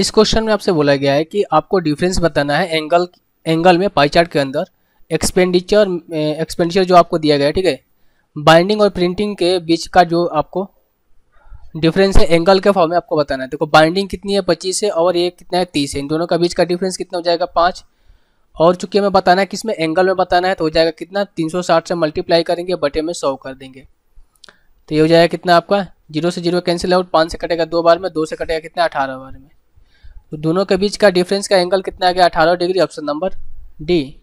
इस क्वेश्चन में आपसे बोला गया है कि आपको डिफरेंस बताना है एंगल एंगल में पाई चार्ट के अंदर एक्सपेंडिचर एक्सपेंडिचर जो आपको दिया गया है ठीक है बाइंडिंग और प्रिंटिंग के बीच का जो आपको डिफरेंस है एंगल के फॉर्म में आपको बताना है देखो बाइंडिंग कितनी है पच्चीस है और ये कितना है तीस है इन दोनों का बीच का डिफरेंस कितना हो जाएगा पाँच और चूंकि हमें बताना है किस में एंगल में बताना है तो हो जाएगा कितना 360 से मल्टीप्लाई करेंगे बटे में 100 कर देंगे तो ये हो जाएगा कितना आपका जीरो से जीरो कैंसिल आउट पाँच से कटेगा दो बार में दो से कटेगा कितना अठारह बार में तो दोनों के बीच का डिफरेंस का एंगल कितना आ गया अठारह डिग्री ऑप्शन नंबर डी